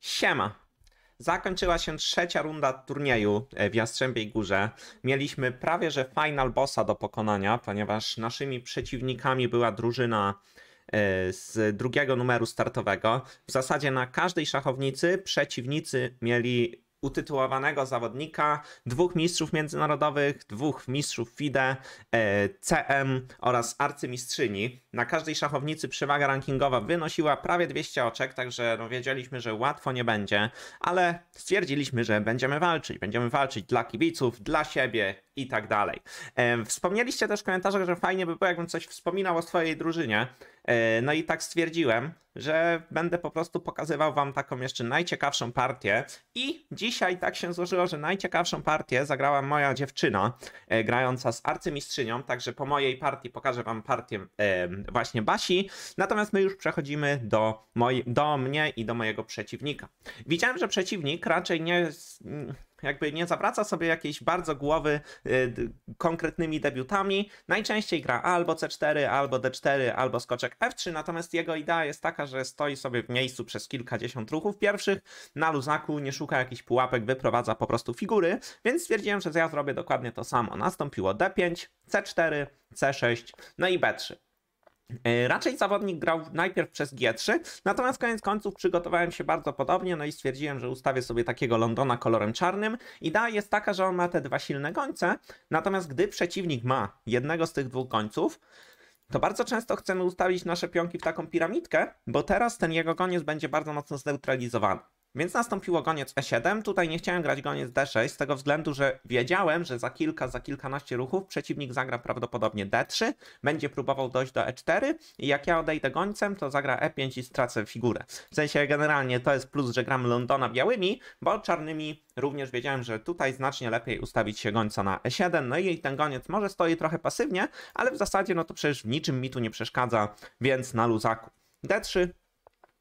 Siema. Zakończyła się trzecia runda turnieju e, w Jastrzębiej Górze. Mieliśmy prawie że final bossa do pokonania, ponieważ naszymi przeciwnikami była drużyna e, z drugiego numeru startowego. W zasadzie na każdej szachownicy przeciwnicy mieli utytułowanego zawodnika, dwóch mistrzów międzynarodowych, dwóch mistrzów FIDE, e, CM oraz arcymistrzyni. Na każdej szachownicy przewaga rankingowa wynosiła prawie 200 oczek, także no wiedzieliśmy, że łatwo nie będzie, ale stwierdziliśmy, że będziemy walczyć. Będziemy walczyć dla kibiców, dla siebie i tak dalej. E, wspomnieliście też w komentarzach, że fajnie by było, jakbym coś wspominał o swojej drużynie. E, no i tak stwierdziłem, że będę po prostu pokazywał wam taką jeszcze najciekawszą partię. I dzisiaj tak się złożyło, że najciekawszą partię zagrała moja dziewczyna, e, grająca z arcymistrzynią, także po mojej partii pokażę wam partię e, właśnie Basi. Natomiast my już przechodzimy do, moj, do mnie i do mojego przeciwnika. Widziałem, że przeciwnik raczej nie jakby nie zawraca sobie jakiejś bardzo głowy y, konkretnymi debiutami. Najczęściej gra albo C4, albo D4, albo skoczek F3, natomiast jego idea jest taka, że stoi sobie w miejscu przez kilkadziesiąt ruchów pierwszych, na luzaku, nie szuka jakichś pułapek, wyprowadza po prostu figury, więc stwierdziłem, że ja zrobię dokładnie to samo. Nastąpiło D5, C4, C6, no i B3. E, raczej zawodnik grał najpierw przez G3, natomiast koniec końców przygotowałem się bardzo podobnie, no i stwierdziłem, że ustawię sobie takiego Londona kolorem czarnym. Idea jest taka, że on ma te dwa silne końce, natomiast gdy przeciwnik ma jednego z tych dwóch końców, to bardzo często chcemy ustawić nasze pionki w taką piramidkę, bo teraz ten jego koniec będzie bardzo mocno zneutralizowany. Więc nastąpiło goniec E7. Tutaj nie chciałem grać goniec D6 z tego względu, że wiedziałem, że za kilka, za kilkanaście ruchów przeciwnik zagra prawdopodobnie D3, będzie próbował dojść do E4 i jak ja odejdę gońcem, to zagra E5 i stracę figurę. W sensie generalnie to jest plus, że gram Londona białymi, bo czarnymi również wiedziałem, że tutaj znacznie lepiej ustawić się gońca na E7, no i ten goniec może stoi trochę pasywnie, ale w zasadzie no to przecież w niczym mi tu nie przeszkadza, więc na luzaku. D3,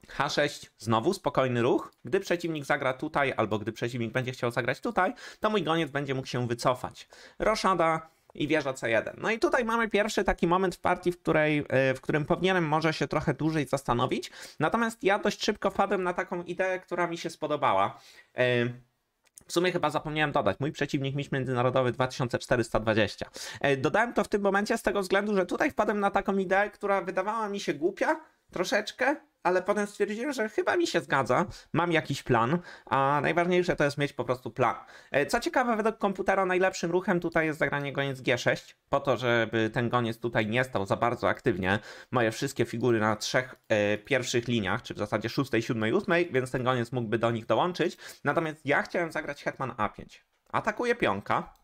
H6, znowu spokojny ruch. Gdy przeciwnik zagra tutaj, albo gdy przeciwnik będzie chciał zagrać tutaj, to mój goniec będzie mógł się wycofać. Roszada i wieża C1. No i tutaj mamy pierwszy taki moment w partii, w, której, e, w którym powinienem może się trochę dłużej zastanowić. Natomiast ja dość szybko wpadłem na taką ideę, która mi się spodobała. E, w sumie chyba zapomniałem dodać. Mój przeciwnik miś międzynarodowy 2420. E, dodałem to w tym momencie z tego względu, że tutaj wpadłem na taką ideę, która wydawała mi się głupia troszeczkę, ale potem stwierdziłem, że chyba mi się zgadza, mam jakiś plan, a najważniejsze to jest mieć po prostu plan. E, co ciekawe, według komputera najlepszym ruchem tutaj jest zagranie goniec G6, po to, żeby ten goniec tutaj nie stał za bardzo aktywnie. Moje wszystkie figury na trzech e, pierwszych liniach, czy w zasadzie szóstej, siódmej, ósmej, więc ten goniec mógłby do nich dołączyć. Natomiast ja chciałem zagrać Hetman A5. Atakuje pionka,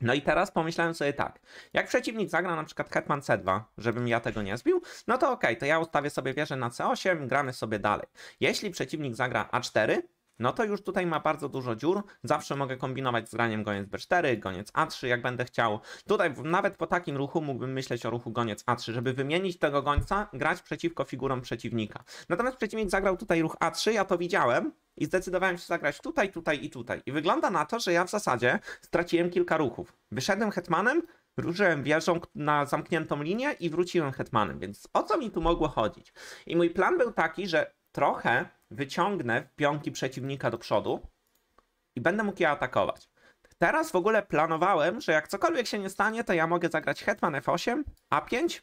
no i teraz pomyślałem sobie tak, jak przeciwnik zagra na przykład hetman c2, żebym ja tego nie zbił, no to okej, okay, to ja ustawię sobie wieżę na c8, gramy sobie dalej. Jeśli przeciwnik zagra a4, no to już tutaj ma bardzo dużo dziur. Zawsze mogę kombinować z graniem goniec b4, goniec a3, jak będę chciał. Tutaj nawet po takim ruchu mógłbym myśleć o ruchu goniec a3, żeby wymienić tego gońca, grać przeciwko figurom przeciwnika. Natomiast przeciwnik zagrał tutaj ruch a3, ja to widziałem, i zdecydowałem się zagrać tutaj, tutaj i tutaj. I wygląda na to, że ja w zasadzie straciłem kilka ruchów. Wyszedłem hetmanem, ruszyłem wieżą na zamkniętą linię i wróciłem hetmanem, więc o co mi tu mogło chodzić? I mój plan był taki, że trochę wyciągnę pionki przeciwnika do przodu i będę mógł je atakować. Teraz w ogóle planowałem, że jak cokolwiek się nie stanie, to ja mogę zagrać Hetman F8, A5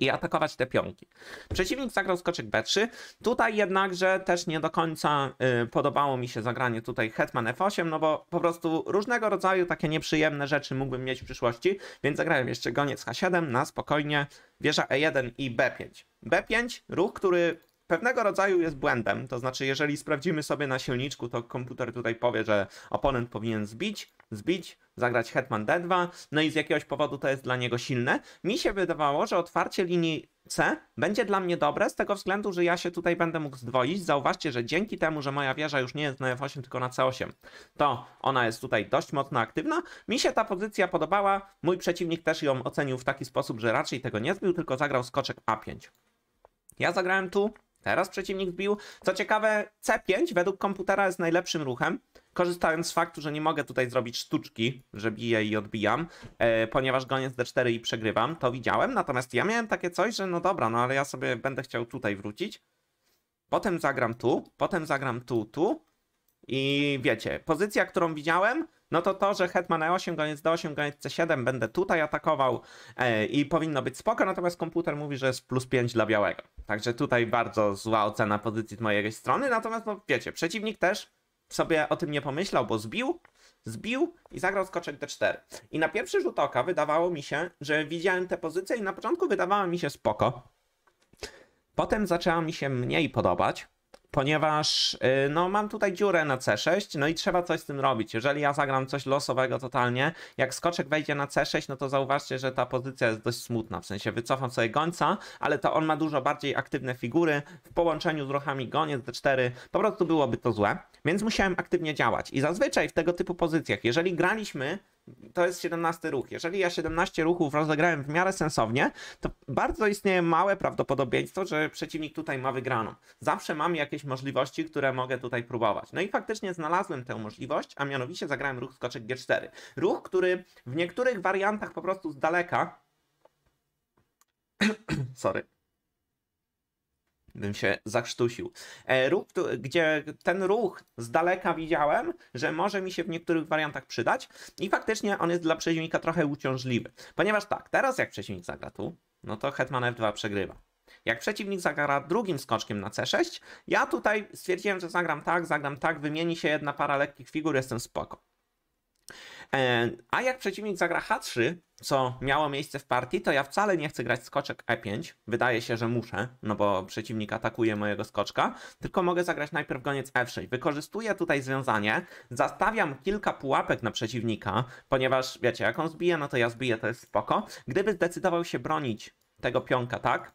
i atakować te pionki. Przeciwnik zagrał skoczek B3. Tutaj jednakże też nie do końca y, podobało mi się zagranie tutaj Hetman F8, no bo po prostu różnego rodzaju takie nieprzyjemne rzeczy mógłbym mieć w przyszłości, więc zagrałem jeszcze goniec H7 na spokojnie wieża E1 i B5. B5, ruch, który pewnego rodzaju jest błędem. To znaczy, jeżeli sprawdzimy sobie na silniczku, to komputer tutaj powie, że oponent powinien zbić, zbić, zagrać Hetman D2, no i z jakiegoś powodu to jest dla niego silne. Mi się wydawało, że otwarcie linii C będzie dla mnie dobre z tego względu, że ja się tutaj będę mógł zdwoić. Zauważcie, że dzięki temu, że moja wieża już nie jest na F8, tylko na C8, to ona jest tutaj dość mocno aktywna. Mi się ta pozycja podobała. Mój przeciwnik też ją ocenił w taki sposób, że raczej tego nie zbił, tylko zagrał skoczek A5. Ja zagrałem tu, Teraz przeciwnik wbił. Co ciekawe, C5 według komputera jest najlepszym ruchem, korzystając z faktu, że nie mogę tutaj zrobić sztuczki, że biję i odbijam, e, ponieważ gonię z D4 i przegrywam, to widziałem. Natomiast ja miałem takie coś, że no dobra, no ale ja sobie będę chciał tutaj wrócić. Potem zagram tu, potem zagram tu, tu. I wiecie, pozycja, którą widziałem, no to to, że hetman e8, goniec d8, goniec c7 będę tutaj atakował e, i powinno być spoko, natomiast komputer mówi, że jest plus 5 dla białego. Także tutaj bardzo zła ocena pozycji z mojej strony, natomiast no wiecie, przeciwnik też sobie o tym nie pomyślał, bo zbił, zbił i zagrał skoczek d4. I na pierwszy rzut oka wydawało mi się, że widziałem tę pozycję i na początku wydawała mi się spoko. Potem zaczęła mi się mniej podobać, ponieważ y, no, mam tutaj dziurę na C6, no i trzeba coś z tym robić. Jeżeli ja zagram coś losowego totalnie, jak skoczek wejdzie na C6, no to zauważcie, że ta pozycja jest dość smutna, w sensie wycofam sobie gońca, ale to on ma dużo bardziej aktywne figury, w połączeniu z ruchami goniec D4, po prostu byłoby to złe, więc musiałem aktywnie działać. I zazwyczaj w tego typu pozycjach, jeżeli graliśmy to jest 17 ruch. Jeżeli ja 17 ruchów rozegrałem w miarę sensownie, to bardzo istnieje małe prawdopodobieństwo, że przeciwnik tutaj ma wygraną. Zawsze mam jakieś możliwości, które mogę tutaj próbować. No i faktycznie znalazłem tę możliwość, a mianowicie zagrałem ruch skoczek G4. Ruch, który w niektórych wariantach po prostu z daleka. Sorry bym się zakrztusił. E, ruch, gdzie ten ruch z daleka widziałem, że może mi się w niektórych wariantach przydać i faktycznie on jest dla przeciwnika trochę uciążliwy. Ponieważ tak, teraz jak przeciwnik zagra tu, no to hetman f2 przegrywa. Jak przeciwnik zagra drugim skoczkiem na c6, ja tutaj stwierdziłem, że zagram tak, zagram tak, wymieni się jedna para lekkich figur, jestem spoko. E, a jak przeciwnik zagra H3, co miało miejsce w partii, to ja wcale nie chcę grać skoczek E5. Wydaje się, że muszę, no bo przeciwnik atakuje mojego skoczka, tylko mogę zagrać najpierw goniec F6. E Wykorzystuję tutaj związanie, zastawiam kilka pułapek na przeciwnika, ponieważ wiecie, jak on zbije, no to ja zbiję, to jest spoko. Gdyby zdecydował się bronić tego pionka, tak?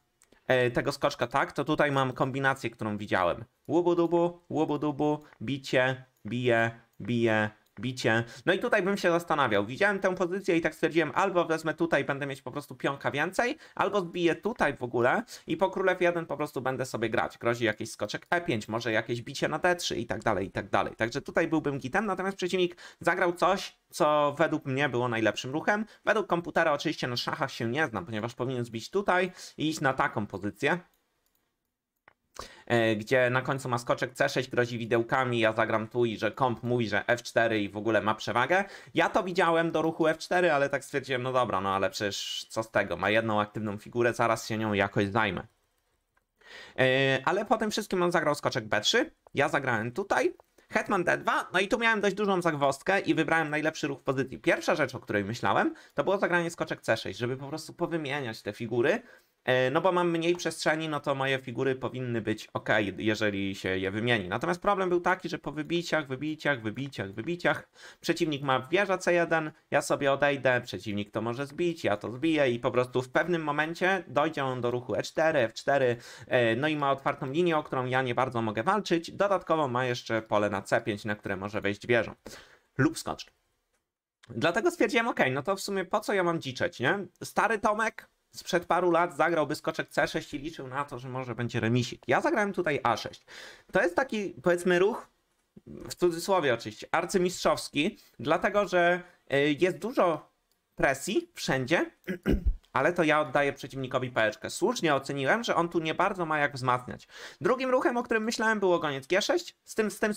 E, tego skoczka tak, to tutaj mam kombinację, którą widziałem. Łubu dubu, łubu dubu, bicie, bije, bije, bicie. No i tutaj bym się zastanawiał. Widziałem tę pozycję i tak stwierdziłem, albo wezmę tutaj, będę mieć po prostu pionka więcej, albo zbiję tutaj w ogóle i po królew 1 po prostu będę sobie grać. Grozi jakiś skoczek E5, może jakieś bicie na D3 i tak dalej, i tak dalej. Także tutaj byłbym gitem, natomiast przeciwnik zagrał coś, co według mnie było najlepszym ruchem. Według komputera oczywiście na szachach się nie znam, ponieważ powinien zbić tutaj i iść na taką pozycję. E, gdzie na końcu ma skoczek C6, grozi widełkami, ja zagram tu i że komp mówi, że F4 i w ogóle ma przewagę. Ja to widziałem do ruchu F4, ale tak stwierdziłem, no dobra, no ale przecież co z tego, ma jedną aktywną figurę, zaraz się nią jakoś zajmę. E, ale po tym wszystkim on zagrał skoczek B3, ja zagrałem tutaj, Hetman D2, no i tu miałem dość dużą zagwostkę i wybrałem najlepszy ruch pozycji. Pierwsza rzecz, o której myślałem, to było zagranie skoczek C6, żeby po prostu powymieniać te figury, E, no bo mam mniej przestrzeni, no to moje figury powinny być ok, jeżeli się je wymieni. Natomiast problem był taki, że po wybiciach, wybiciach, wybiciach, wybiciach, przeciwnik ma wieża C1, ja sobie odejdę, przeciwnik to może zbić, ja to zbiję i po prostu w pewnym momencie dojdzie on do ruchu E4, F4, e, no i ma otwartą linię, o którą ja nie bardzo mogę walczyć. Dodatkowo ma jeszcze pole na C5, na które może wejść wieżą lub skoczkiem. Dlatego stwierdziłem, ok, no to w sumie po co ja mam dziczeć, nie? Stary Tomek sprzed paru lat zagrałby skoczek C6 i liczył na to, że może będzie remisik. Ja zagrałem tutaj A6. To jest taki, powiedzmy, ruch, w cudzysłowie oczywiście, arcymistrzowski, dlatego że e, jest dużo presji wszędzie, ale to ja oddaję przeciwnikowi pałeczkę. Słusznie oceniłem, że on tu nie bardzo ma jak wzmacniać. Drugim ruchem, o którym myślałem, było goniec G6, z, tym, z, tym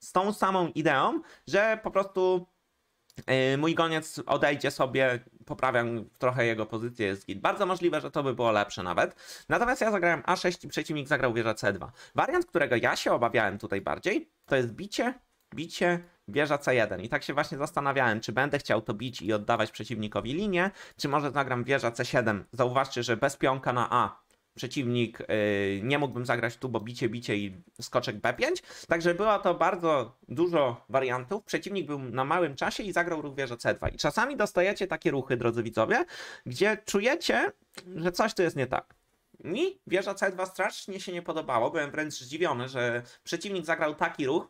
z tą samą ideą, że po prostu e, mój goniec odejdzie sobie poprawiam trochę jego pozycję z git. Bardzo możliwe, że to by było lepsze nawet. Natomiast ja zagrałem A6 i przeciwnik zagrał wieża C2. Wariant, którego ja się obawiałem tutaj bardziej, to jest bicie, bicie, wieża C1. I tak się właśnie zastanawiałem, czy będę chciał to bić i oddawać przeciwnikowi linię, czy może zagram wieża C7. Zauważcie, że bez pionka na A przeciwnik y, nie mógłbym zagrać tu, bo bicie, bicie i skoczek B5. Także było to bardzo dużo wariantów. Przeciwnik był na małym czasie i zagrał ruch wieża C2. I czasami dostajecie takie ruchy, drodzy widzowie, gdzie czujecie, że coś tu jest nie tak. Mi wieża C2 strasznie się nie podobało. Byłem wręcz zdziwiony, że przeciwnik zagrał taki ruch,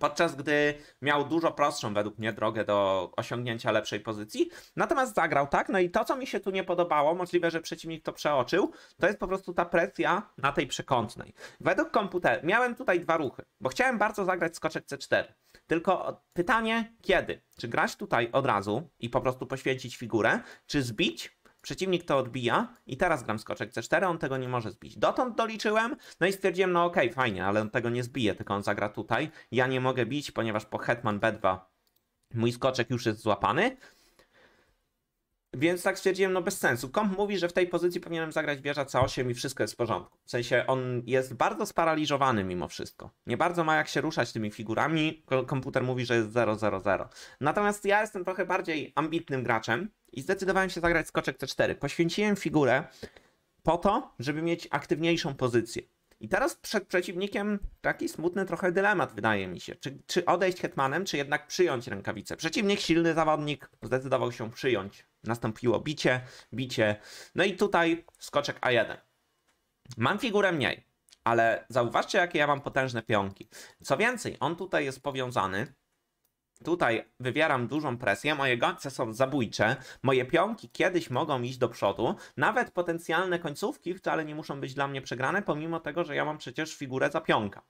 Podczas gdy miał dużo prostszą według mnie drogę do osiągnięcia lepszej pozycji. Natomiast zagrał tak, no i to, co mi się tu nie podobało, możliwe, że przeciwnik to przeoczył, to jest po prostu ta presja na tej przekątnej. Według komputera miałem tutaj dwa ruchy, bo chciałem bardzo zagrać skoczek C4. Tylko pytanie, kiedy? Czy grać tutaj od razu i po prostu poświęcić figurę, czy zbić Przeciwnik to odbija i teraz gram skoczek C4, on tego nie może zbić. Dotąd doliczyłem, no i stwierdziłem, no okej, okay, fajnie, ale on tego nie zbije, tylko on zagra tutaj. Ja nie mogę bić, ponieważ po hetman B2 mój skoczek już jest złapany. Więc tak stwierdziłem, no bez sensu. Komp mówi, że w tej pozycji powinienem zagrać wieża C8 i wszystko jest w porządku. W sensie on jest bardzo sparaliżowany mimo wszystko. Nie bardzo ma jak się ruszać tymi figurami. Komputer mówi, że jest 0, 0, 0. Natomiast ja jestem trochę bardziej ambitnym graczem i zdecydowałem się zagrać skoczek C4. Poświęciłem figurę po to, żeby mieć aktywniejszą pozycję. I teraz przed przeciwnikiem taki smutny trochę dylemat, wydaje mi się. Czy, czy odejść hetmanem, czy jednak przyjąć rękawicę? Przeciwnik, silny zawodnik, zdecydował się przyjąć. Nastąpiło bicie, bicie. No i tutaj skoczek A1. Mam figurę mniej, ale zauważcie, jakie ja mam potężne pionki. Co więcej, on tutaj jest powiązany Tutaj wywieram dużą presję, moje gońce są zabójcze, moje pionki kiedyś mogą iść do przodu, nawet potencjalne końcówki wcale nie muszą być dla mnie przegrane, pomimo tego, że ja mam przecież figurę za pionka.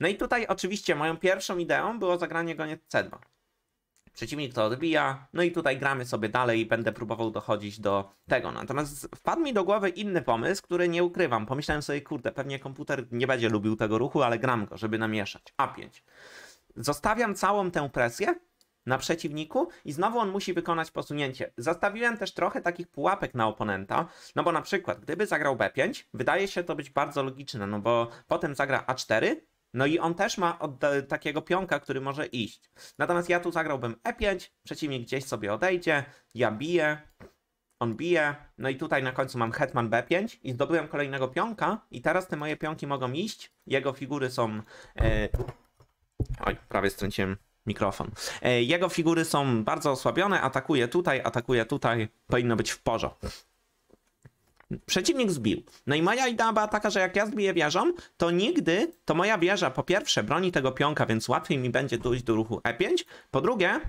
No i tutaj oczywiście moją pierwszą ideą było zagranie goniec C2. Przeciwnik to odbija, no i tutaj gramy sobie dalej i będę próbował dochodzić do tego. Natomiast wpadł mi do głowy inny pomysł, który nie ukrywam. Pomyślałem sobie, kurde, pewnie komputer nie będzie lubił tego ruchu, ale gram go, żeby namieszać. A5. Zostawiam całą tę presję na przeciwniku i znowu on musi wykonać posunięcie. Zostawiłem też trochę takich pułapek na oponenta, no bo na przykład gdyby zagrał B5, wydaje się to być bardzo logiczne, no bo potem zagra A4, no i on też ma od e, takiego pionka, który może iść. Natomiast ja tu zagrałbym E5, przeciwnik gdzieś sobie odejdzie, ja biję, on bije, no i tutaj na końcu mam hetman B5 i zdobyłem kolejnego pionka i teraz te moje pionki mogą iść, jego figury są... Yy Oj, prawie stręciłem mikrofon. E, jego figury są bardzo osłabione, atakuje tutaj, atakuje tutaj, powinno być w porządku. Przeciwnik zbił. No i moja idea była taka, że jak ja zbiję wieżą, to nigdy, to moja wieża po pierwsze broni tego pionka, więc łatwiej mi będzie dojść do ruchu E5, po drugie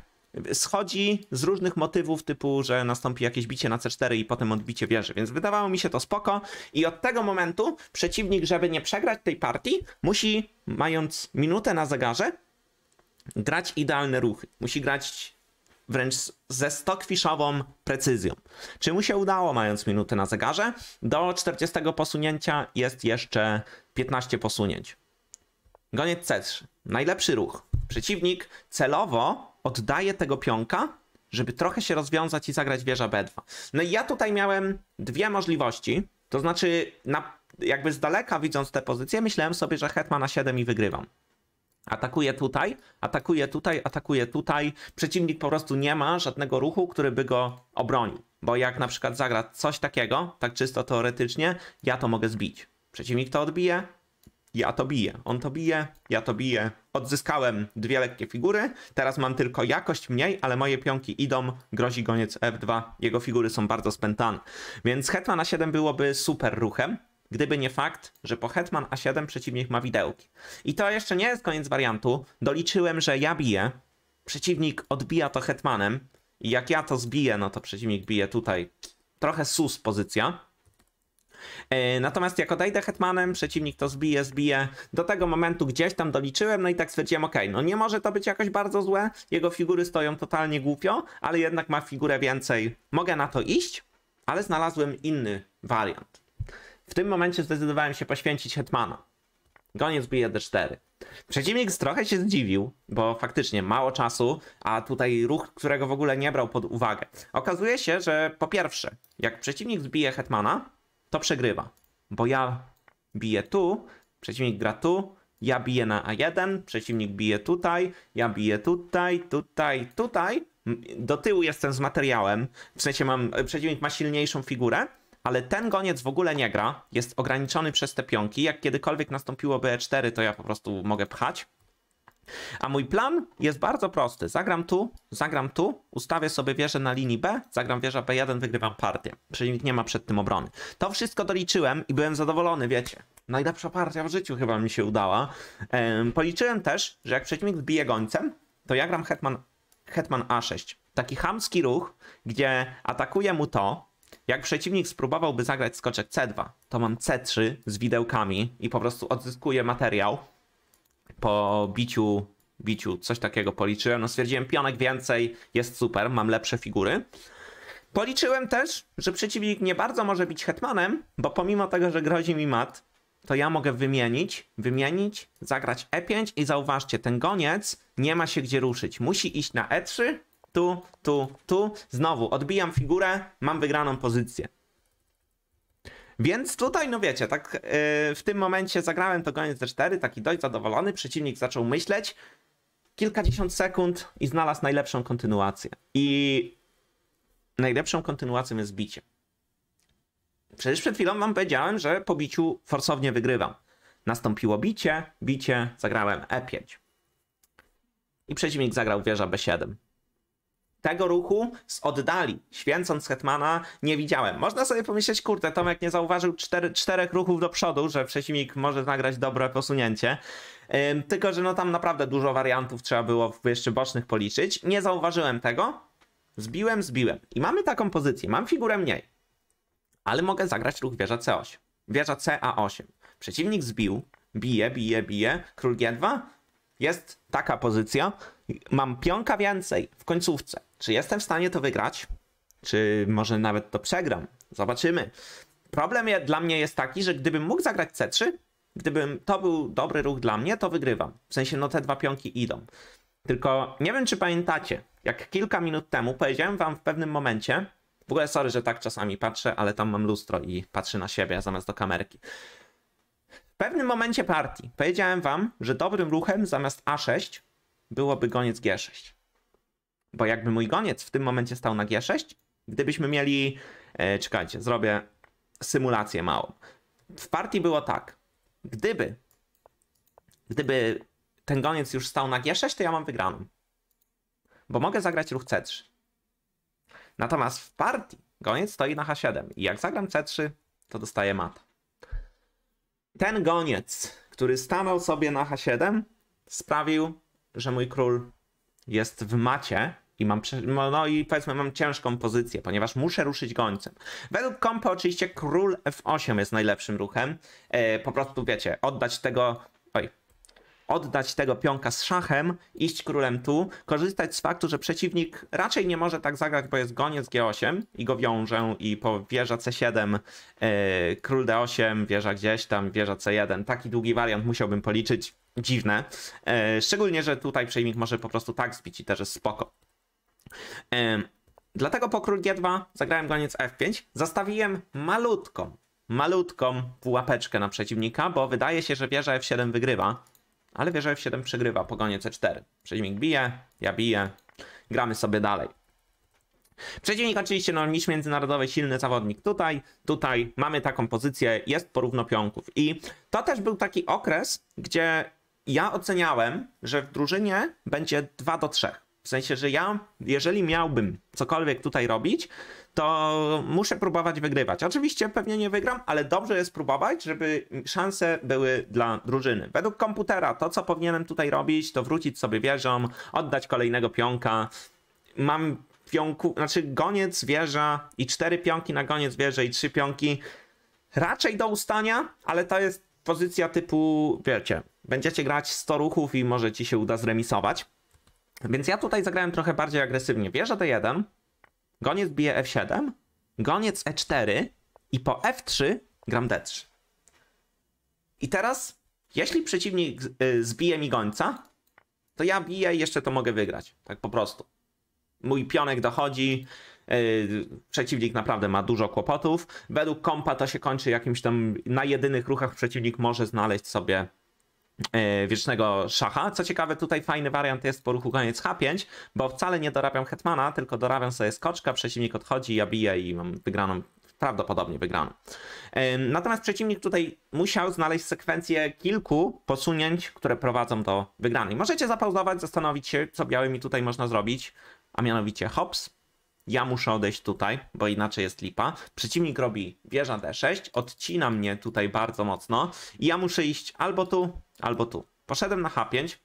schodzi z różnych motywów, typu, że nastąpi jakieś bicie na C4 i potem odbicie wieży, więc wydawało mi się to spoko i od tego momentu przeciwnik, żeby nie przegrać tej partii, musi, mając minutę na zegarze, grać idealne ruchy. Musi grać wręcz ze stokwiszową precyzją. Czy mu się udało, mając minutę na zegarze? Do 40 posunięcia jest jeszcze 15 posunięć. Goniec C3. Najlepszy ruch. Przeciwnik celowo oddaję tego pionka, żeby trochę się rozwiązać i zagrać wieża B2. No i ja tutaj miałem dwie możliwości, to znaczy na, jakby z daleka widząc tę pozycję myślałem sobie, że hetman na 7 i wygrywam. Atakuje tutaj, atakuje tutaj, atakuje tutaj. Przeciwnik po prostu nie ma żadnego ruchu, który by go obronił. Bo jak na przykład zagra coś takiego, tak czysto teoretycznie, ja to mogę zbić. Przeciwnik to odbije, ja to biję. On to bije, ja to biję. Odzyskałem dwie lekkie figury, teraz mam tylko jakość mniej, ale moje pionki idą, grozi goniec F2, jego figury są bardzo spętane. Więc Hetman A7 byłoby super ruchem, gdyby nie fakt, że po Hetman A7 przeciwnik ma widełki. I to jeszcze nie jest koniec wariantu, doliczyłem, że ja biję, przeciwnik odbija to Hetmanem i jak ja to zbiję, no to przeciwnik bije tutaj. Trochę sus pozycja, E, natomiast jak odejdę hetmanem, przeciwnik to zbije, zbije. Do tego momentu gdzieś tam doliczyłem, no i tak stwierdziłem, ok, no nie może to być jakoś bardzo złe, jego figury stoją totalnie głupio, ale jednak ma figurę więcej. Mogę na to iść, ale znalazłem inny wariant. W tym momencie zdecydowałem się poświęcić hetmana. Goniec bije d4. Przeciwnik trochę się zdziwił, bo faktycznie mało czasu, a tutaj ruch, którego w ogóle nie brał pod uwagę. Okazuje się, że po pierwsze, jak przeciwnik zbije hetmana, to przegrywa. Bo ja biję tu, przeciwnik gra tu, ja biję na A1, przeciwnik bije tutaj, ja biję tutaj, tutaj, tutaj. Do tyłu jestem z materiałem, w sensie mam, e, przeciwnik ma silniejszą figurę, ale ten goniec w ogóle nie gra, jest ograniczony przez te pionki. Jak kiedykolwiek nastąpiło B4, e to ja po prostu mogę pchać. A mój plan jest bardzo prosty. Zagram tu, zagram tu, ustawię sobie wieżę na linii B, zagram wieża B1, wygrywam partię. Przeciwnik nie ma przed tym obrony. To wszystko doliczyłem i byłem zadowolony, wiecie. Najlepsza partia w życiu chyba mi się udała. Ehm, policzyłem też, że jak przeciwnik wbije gońcem, to ja gram Hetman, Hetman A6. Taki chamski ruch, gdzie atakuje mu to, jak przeciwnik spróbowałby zagrać skoczek C2, to mam C3 z widełkami i po prostu odzyskuję materiał po biciu, biciu coś takiego policzyłem. No stwierdziłem, pionek więcej jest super, mam lepsze figury. Policzyłem też, że przeciwnik nie bardzo może być hetmanem, bo pomimo tego, że grozi mi mat, to ja mogę wymienić, wymienić, zagrać E5 i zauważcie, ten goniec nie ma się gdzie ruszyć. Musi iść na E3, tu, tu, tu. Znowu odbijam figurę, mam wygraną pozycję. Więc tutaj, no wiecie, tak yy, w tym momencie zagrałem to goniec D4, taki dość zadowolony, przeciwnik zaczął myśleć, kilkadziesiąt sekund i znalazł najlepszą kontynuację. I najlepszą kontynuacją jest bicie. Przecież przed chwilą wam powiedziałem, że po biciu forsownie wygrywam. Nastąpiło bicie, bicie, zagrałem E5. I przeciwnik zagrał wieża B7 tego ruchu z oddali, święcąc Hetmana, nie widziałem. Można sobie pomyśleć, kurde, Tomek nie zauważył cztery, czterech ruchów do przodu, że przeciwnik może nagrać dobre posunięcie. Ym, tylko, że no tam naprawdę dużo wariantów trzeba było jeszcze bocznych policzyć. Nie zauważyłem tego. Zbiłem, zbiłem. I mamy taką pozycję. Mam figurę mniej. Ale mogę zagrać ruch wieża C8. Wieża CA8. Przeciwnik zbił, bije, bije, bije. Król G2, jest taka pozycja, mam pionka więcej w końcówce. Czy jestem w stanie to wygrać? Czy może nawet to przegram? Zobaczymy. Problem dla mnie jest taki, że gdybym mógł zagrać C3, gdybym to był dobry ruch dla mnie, to wygrywam. W sensie, no te dwa pionki idą. Tylko nie wiem, czy pamiętacie, jak kilka minut temu powiedziałem wam w pewnym momencie, w ogóle sorry, że tak czasami patrzę, ale tam mam lustro i patrzę na siebie zamiast do kamerki pewnym momencie partii powiedziałem wam, że dobrym ruchem zamiast A6 byłoby goniec G6. Bo jakby mój goniec w tym momencie stał na G6, gdybyśmy mieli... E, czekajcie, zrobię symulację małą. W partii było tak. Gdyby, gdyby ten goniec już stał na G6, to ja mam wygraną. Bo mogę zagrać ruch C3. Natomiast w partii goniec stoi na H7 i jak zagram C3, to dostaję mat ten goniec, który stanął sobie na H7, sprawił, że mój król jest w macie i mam, no, no i powiedzmy, mam ciężką pozycję, ponieważ muszę ruszyć gońcem. Według kompa oczywiście król F8 jest najlepszym ruchem. E, po prostu, wiecie, oddać tego... Oj, oddać tego pionka z szachem, iść królem tu, korzystać z faktu, że przeciwnik raczej nie może tak zagrać, bo jest goniec G8 i go wiążę i po wieża C7, yy, e, król D8, wieża gdzieś tam, wieża C1. Taki długi wariant musiałbym policzyć. Dziwne. Yy, szczególnie, że tutaj przejmik może po prostu tak zbić i też jest spoko. Yy, dlatego po król G2 zagrałem goniec F5, zastawiłem malutką malutką pułapeczkę na przeciwnika, bo wydaje się, że wieża F7 wygrywa ale wieża F7 przegrywa, gonie C4. Przeciwnik bije, ja biję, gramy sobie dalej. Przeciwnik oczywiście, no niż międzynarodowy, silny zawodnik tutaj, tutaj, mamy taką pozycję, jest porówno pionków. I to też był taki okres, gdzie ja oceniałem, że w drużynie będzie 2 do 3. W sensie, że ja, jeżeli miałbym cokolwiek tutaj robić, to muszę próbować wygrywać. Oczywiście pewnie nie wygram, ale dobrze jest próbować, żeby szanse były dla drużyny. Według komputera to, co powinienem tutaj robić, to wrócić sobie wieżą, oddać kolejnego pionka. Mam pionku, znaczy goniec, wieża i cztery pionki na goniec, wieżę i trzy pionki. Raczej do ustania, ale to jest pozycja typu, wiecie, będziecie grać 100 ruchów i może ci się uda zremisować. Więc ja tutaj zagrałem trochę bardziej agresywnie. Wieża D1, goniec bije F7, goniec E4 i po F3 gram D3. I teraz, jeśli przeciwnik y, zbije mi gońca, to ja biję i jeszcze to mogę wygrać. Tak po prostu. Mój pionek dochodzi, y, przeciwnik naprawdę ma dużo kłopotów. Według kompa to się kończy jakimś tam na jedynych ruchach przeciwnik może znaleźć sobie E, wiecznego szacha. Co ciekawe, tutaj fajny wariant jest po ruchu koniec H5, bo wcale nie dorabiam hetmana, tylko dorabiam sobie skoczka, przeciwnik odchodzi, ja biję i mam wygraną prawdopodobnie wygraną. E, natomiast przeciwnik tutaj musiał znaleźć sekwencję kilku posunięć, które prowadzą do wygranej. Możecie zapauzować, zastanowić się, co białymi tutaj można zrobić, a mianowicie hops, ja muszę odejść tutaj, bo inaczej jest lipa. Przeciwnik robi wieża D6, odcina mnie tutaj bardzo mocno i ja muszę iść albo tu, albo tu. Poszedłem na H5,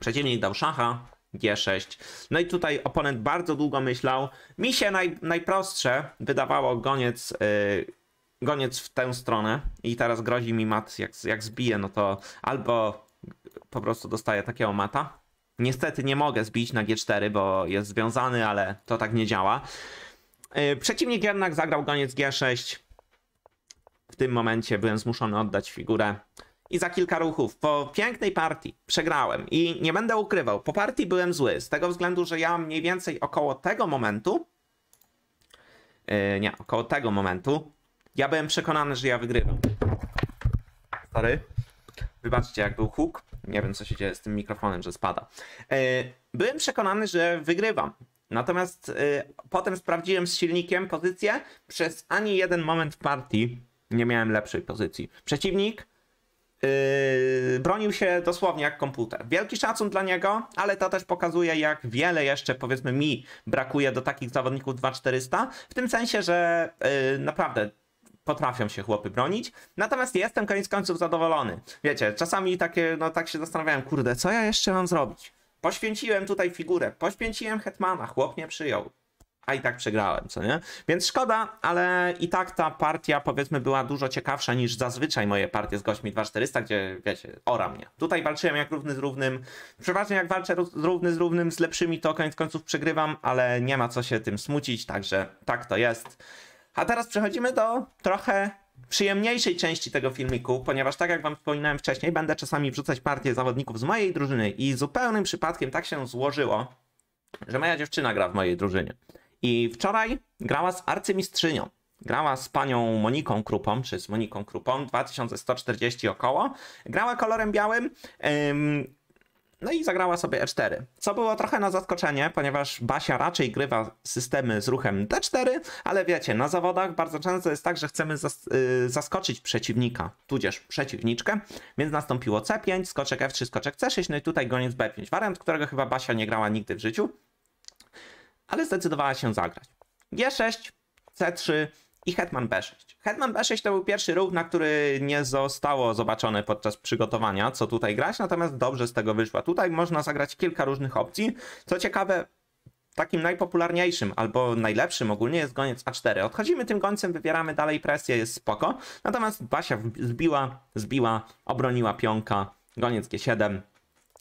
przeciwnik dał szacha, G6. No i tutaj oponent bardzo długo myślał. Mi się naj, najprostsze wydawało goniec, yy, goniec w tę stronę i teraz grozi mi mat, jak, jak zbije, no to albo po prostu dostaję takiego mata, Niestety nie mogę zbić na G4, bo jest związany, ale to tak nie działa. E, przeciwnik jednak zagrał goniec G6. W tym momencie byłem zmuszony oddać figurę. I za kilka ruchów, po pięknej partii, przegrałem. I nie będę ukrywał, po partii byłem zły. Z tego względu, że ja mniej więcej około tego momentu. Yy, nie, około tego momentu. Ja byłem przekonany, że ja wygrywam. Sorry. Wybaczcie, jak był huk nie wiem co się dzieje z tym mikrofonem, że spada. E, byłem przekonany, że wygrywam. Natomiast e, potem sprawdziłem z silnikiem pozycję. Przez ani jeden moment w partii nie miałem lepszej pozycji. Przeciwnik Yy, bronił się dosłownie jak komputer. Wielki szacun dla niego, ale to też pokazuje, jak wiele jeszcze, powiedzmy, mi brakuje do takich zawodników 2400. W tym sensie, że yy, naprawdę potrafią się chłopy bronić. Natomiast jestem koniec końców zadowolony. Wiecie, czasami takie, no tak się zastanawiałem, kurde, co ja jeszcze mam zrobić? Poświęciłem tutaj figurę, poświęciłem Hetmana, chłop nie przyjął. A i tak przegrałem, co nie? Więc szkoda, ale i tak ta partia powiedzmy była dużo ciekawsza niż zazwyczaj moje partie z gośćmi 2400, gdzie wiecie, ora mnie. Tutaj walczyłem jak równy z równym. Przeważnie jak walczę równy z równym z lepszymi, to koniec końców przegrywam, ale nie ma co się tym smucić, także tak to jest. A teraz przechodzimy do trochę przyjemniejszej części tego filmiku, ponieważ tak jak wam wspominałem wcześniej, będę czasami wrzucać partię zawodników z mojej drużyny i zupełnym przypadkiem tak się złożyło, że moja dziewczyna gra w mojej drużynie. I wczoraj grała z arcymistrzynią. Grała z panią Moniką Krupą, czy z Moniką Krupą, 2140 około. Grała kolorem białym. Ym, no i zagrała sobie E4, co było trochę na zaskoczenie, ponieważ Basia raczej grywa systemy z ruchem D4, ale wiecie, na zawodach bardzo często jest tak, że chcemy zas y, zaskoczyć przeciwnika, tudzież przeciwniczkę, więc nastąpiło C5, skoczek F3, skoczek C6, no i tutaj goniec B5, wariant, którego chyba Basia nie grała nigdy w życiu, ale zdecydowała się zagrać. G6, C3 i hetman B6. Hetman B6 to był pierwszy ruch, na który nie zostało zobaczone podczas przygotowania, co tutaj grać, natomiast dobrze z tego wyszła. Tutaj można zagrać kilka różnych opcji. Co ciekawe, takim najpopularniejszym albo najlepszym ogólnie jest goniec A4. Odchodzimy tym gońcem, wybieramy dalej presję, jest spoko. Natomiast Basia zbiła, zbiła, obroniła pionka, goniec G7,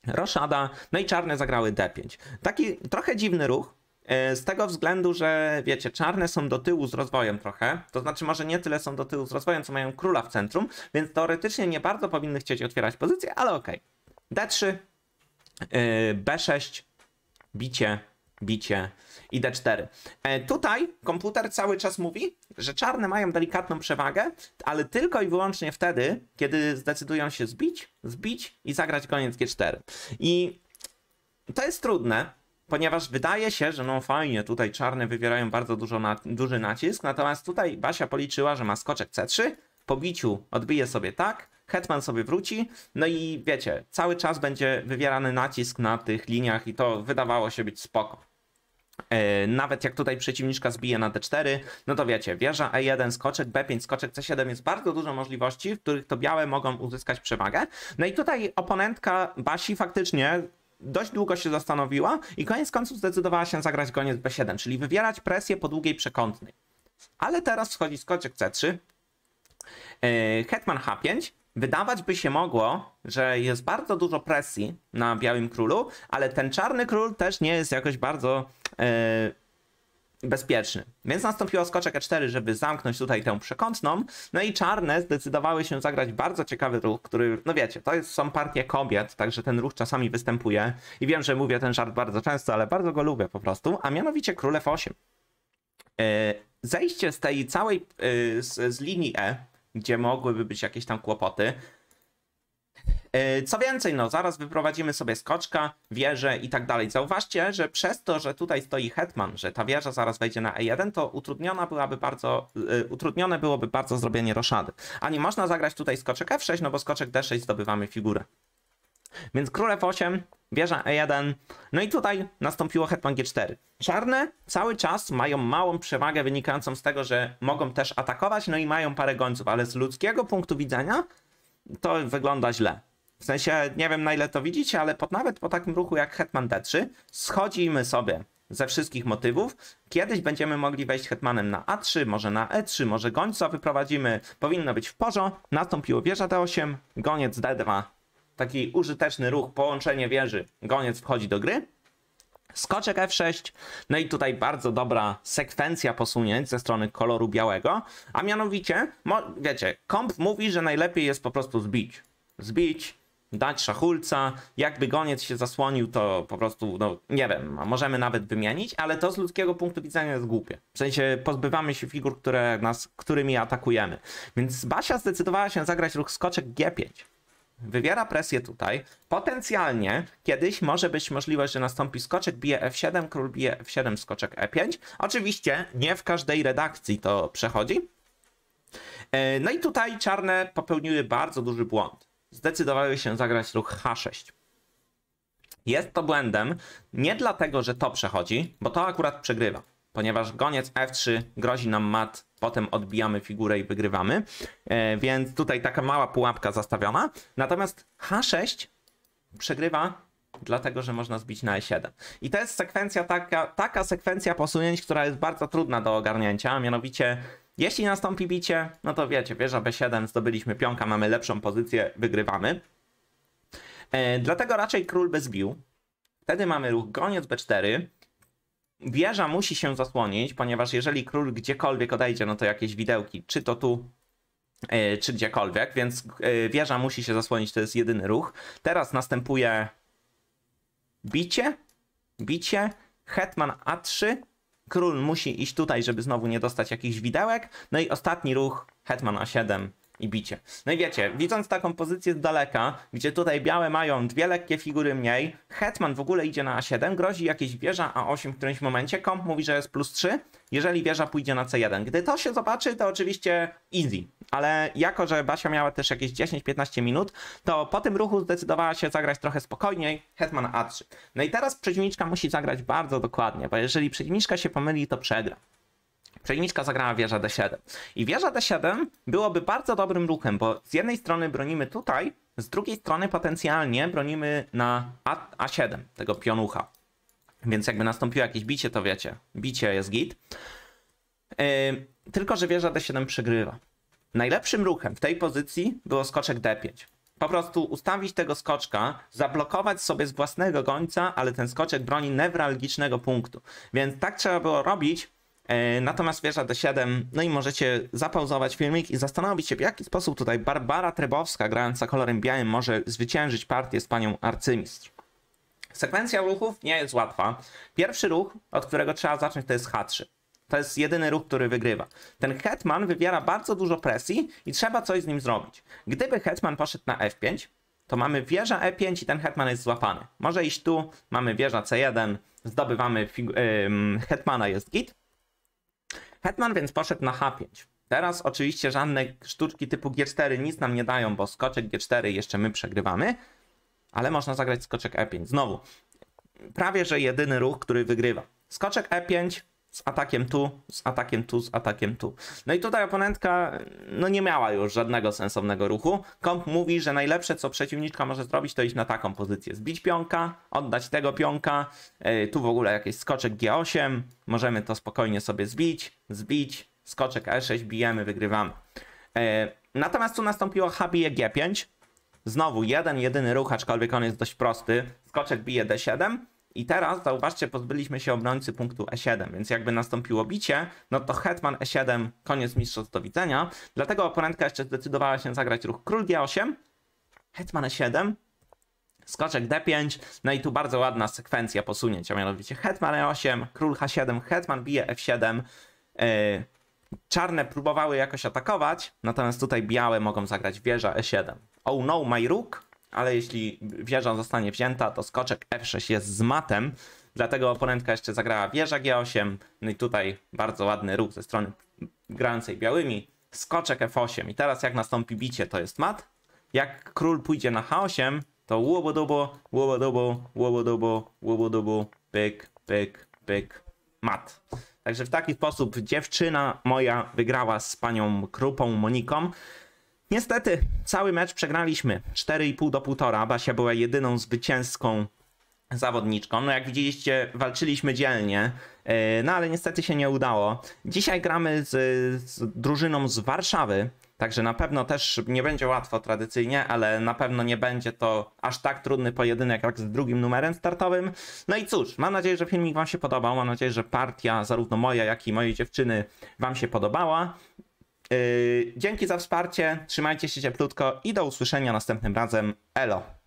roszada, no i czarne zagrały D5. Taki trochę dziwny ruch, E, z tego względu, że wiecie, czarne są do tyłu z rozwojem trochę, to znaczy może nie tyle są do tyłu z rozwojem, co mają króla w centrum, więc teoretycznie nie bardzo powinny chcieć otwierać pozycję, ale okej. Okay. D3, B6, bicie, bicie i D4. E, tutaj komputer cały czas mówi, że czarne mają delikatną przewagę, ale tylko i wyłącznie wtedy, kiedy zdecydują się zbić, zbić i zagrać koniec G4. I to jest trudne, ponieważ wydaje się, że no fajnie, tutaj czarne wywierają bardzo dużo na, duży nacisk, natomiast tutaj Basia policzyła, że ma skoczek C3, po biciu odbije sobie tak, hetman sobie wróci, no i wiecie, cały czas będzie wywierany nacisk na tych liniach i to wydawało się być spoko. E, nawet jak tutaj przeciwniczka zbije na D4, no to wiecie, wieża E1, skoczek B5, skoczek C7 jest bardzo dużo możliwości, w których to białe mogą uzyskać przewagę. No i tutaj oponentka Basi faktycznie dość długo się zastanowiła i koniec końców zdecydowała się zagrać goniec B7, czyli wywierać presję po długiej przekątnej. Ale teraz wchodzi skoczek C3, yy, hetman H5. Wydawać by się mogło, że jest bardzo dużo presji na białym królu, ale ten czarny król też nie jest jakoś bardzo yy, bezpieczny. Więc nastąpiło skoczek E4, żeby zamknąć tutaj tę przekątną. No i czarne zdecydowały się zagrać bardzo ciekawy ruch, który, no wiecie, to jest, są partie kobiet, także ten ruch czasami występuje. I wiem, że mówię ten żart bardzo często, ale bardzo go lubię po prostu, a mianowicie król F8. E, zejście z tej całej, e, z, z linii E, gdzie mogłyby być jakieś tam kłopoty, E, co więcej, no zaraz wyprowadzimy sobie skoczka, wieżę i tak dalej. Zauważcie, że przez to, że tutaj stoi hetman, że ta wieża zaraz wejdzie na e1, to utrudniona byłaby bardzo, e, utrudnione byłoby bardzo zrobienie roszady. A nie można zagrać tutaj skoczek f6, no bo skoczek d6 zdobywamy figurę. Więc król f8, wieża e1, no i tutaj nastąpiło hetman g4. Czarne cały czas mają małą przewagę wynikającą z tego, że mogą też atakować, no i mają parę gońców, ale z ludzkiego punktu widzenia to wygląda źle. W sensie, nie wiem na ile to widzicie, ale pod, nawet po takim ruchu jak Hetman D3 schodzimy sobie ze wszystkich motywów. Kiedyś będziemy mogli wejść hetmanem na A3, może na E3, może gońca wyprowadzimy. Powinno być w porządku. Nastąpiło wieża D8, goniec D2. Taki użyteczny ruch, połączenie wieży. Goniec wchodzi do gry. Skoczek F6, no i tutaj bardzo dobra sekwencja posunięć ze strony koloru białego, a mianowicie, wiecie, komp mówi, że najlepiej jest po prostu zbić. Zbić, dać szachulca, jakby goniec się zasłonił, to po prostu, no nie wiem, możemy nawet wymienić, ale to z ludzkiego punktu widzenia jest głupie. W sensie pozbywamy się figur, które nas, którymi atakujemy. Więc Basia zdecydowała się zagrać ruch skoczek G5 wywiera presję tutaj. Potencjalnie kiedyś może być możliwość, że nastąpi skoczek bije F7, król bije F7, skoczek E5. Oczywiście nie w każdej redakcji to przechodzi. E, no i tutaj czarne popełniły bardzo duży błąd. Zdecydowały się zagrać ruch H6. Jest to błędem nie dlatego, że to przechodzi, bo to akurat przegrywa ponieważ goniec F3 grozi nam mat, potem odbijamy figurę i wygrywamy. E, więc tutaj taka mała pułapka zastawiona. Natomiast H6 przegrywa dlatego że można zbić na E7. I to jest sekwencja taka, taka sekwencja posunięć, która jest bardzo trudna do ogarnięcia, mianowicie jeśli nastąpi bicie, no to wiecie, wieża B7, zdobyliśmy pionka, mamy lepszą pozycję, wygrywamy. E, dlatego raczej król by zbił. Wtedy mamy ruch goniec B4, Wieża musi się zasłonić, ponieważ jeżeli król gdziekolwiek odejdzie, no to jakieś widełki, czy to tu, e, czy gdziekolwiek, więc e, wieża musi się zasłonić, to jest jedyny ruch. Teraz następuje bicie, bicie, hetman A3, król musi iść tutaj, żeby znowu nie dostać jakichś widełek, no i ostatni ruch, hetman A7, i bicie. No i wiecie, widząc taką pozycję z daleka, gdzie tutaj białe mają dwie lekkie figury mniej, Hetman w ogóle idzie na A7, grozi jakieś wieża A8 w którymś momencie, komp mówi, że jest plus 3, jeżeli wieża pójdzie na C1. Gdy to się zobaczy, to oczywiście easy, ale jako, że Basia miała też jakieś 10-15 minut, to po tym ruchu zdecydowała się zagrać trochę spokojniej, Hetman A3. No i teraz przeciwniczka musi zagrać bardzo dokładnie, bo jeżeli przeciwniczka się pomyli, to przegra. Przejniczka zagrała wieża d7. I wieża d7 byłoby bardzo dobrym ruchem, bo z jednej strony bronimy tutaj, z drugiej strony potencjalnie bronimy na A, 7 tego pionucha. Więc jakby nastąpiło jakieś bicie, to wiecie, bicie jest git. Yy, tylko, że wieża d7 przegrywa. Najlepszym ruchem w tej pozycji było skoczek d5. Po prostu ustawić tego skoczka, zablokować sobie z własnego gońca, ale ten skoczek broni newralgicznego punktu. Więc tak trzeba było robić, E, natomiast wieża D7, no i możecie zapauzować filmik i zastanowić się, w jaki sposób tutaj Barbara Trebowska, grająca kolorem białym, może zwyciężyć partię z panią arcymistrz. Sekwencja ruchów nie jest łatwa. Pierwszy ruch, od którego trzeba zacząć, to jest H3. To jest jedyny ruch, który wygrywa. Ten hetman wywiera bardzo dużo presji i trzeba coś z nim zrobić. Gdyby hetman poszedł na F5, to mamy wieża E5 i ten hetman jest złapany. Może iść tu, mamy wieża C1, zdobywamy yy, hetmana, jest git. Hetman więc poszedł na H5. Teraz oczywiście żadne sztuczki typu G4 nic nam nie dają, bo skoczek G4 jeszcze my przegrywamy, ale można zagrać skoczek E5. Znowu, prawie że jedyny ruch, który wygrywa. Skoczek E5 z atakiem tu, z atakiem tu, z atakiem tu. No i tutaj oponentka no nie miała już żadnego sensownego ruchu. Komp mówi, że najlepsze co przeciwniczka może zrobić to iść na taką pozycję. Zbić pionka, oddać tego pionka, yy, tu w ogóle jakiś skoczek G8, możemy to spokojnie sobie zbić, zbić, skoczek E6, bijemy, wygrywamy. Yy, natomiast tu nastąpiło H e G5, znowu jeden jedyny ruch, aczkolwiek on jest dość prosty, skoczek bije D7, i teraz, zauważcie, pozbyliśmy się obrońcy punktu E7, więc jakby nastąpiło bicie, no to hetman E7, koniec mistrzostw do widzenia. Dlatego oponentka jeszcze zdecydowała się zagrać ruch król G8, hetman E7, skoczek D5, no i tu bardzo ładna sekwencja posunięć, a mianowicie hetman E8, król H7, hetman bije F7, yy, Czarne próbowały jakoś atakować, natomiast tutaj białe mogą zagrać wieża E7. Oh no, my rook, ale jeśli wieża zostanie wzięta, to skoczek F6 jest z matem, dlatego oponentka jeszcze zagrała wieża G8, no i tutaj bardzo ładny ruch ze strony grającej białymi, skoczek F8 i teraz jak nastąpi bicie, to jest mat. Jak król pójdzie na H8, to łobodobo, łobodobo, łobodobo, łobodobo, pyk, pyk, pyk, mat. Także w taki sposób dziewczyna moja wygrała z panią Krupą Moniką. Niestety, cały mecz przegraliśmy. 4,5 do 1,5. Basia była jedyną zwycięską zawodniczką. No jak widzieliście, walczyliśmy dzielnie, e, no ale niestety się nie udało. Dzisiaj gramy z, z, drużyną z Warszawy, także na pewno też nie będzie łatwo tradycyjnie, ale na pewno nie będzie to aż tak trudny pojedynek jak z drugim numerem startowym. No i cóż, mam nadzieję, że filmik Wam się podobał, mam nadzieję, że partia zarówno moja, jak i mojej dziewczyny Wam się podobała. Yy, dzięki za wsparcie, trzymajcie się cieplutko i do usłyszenia następnym razem. Elo!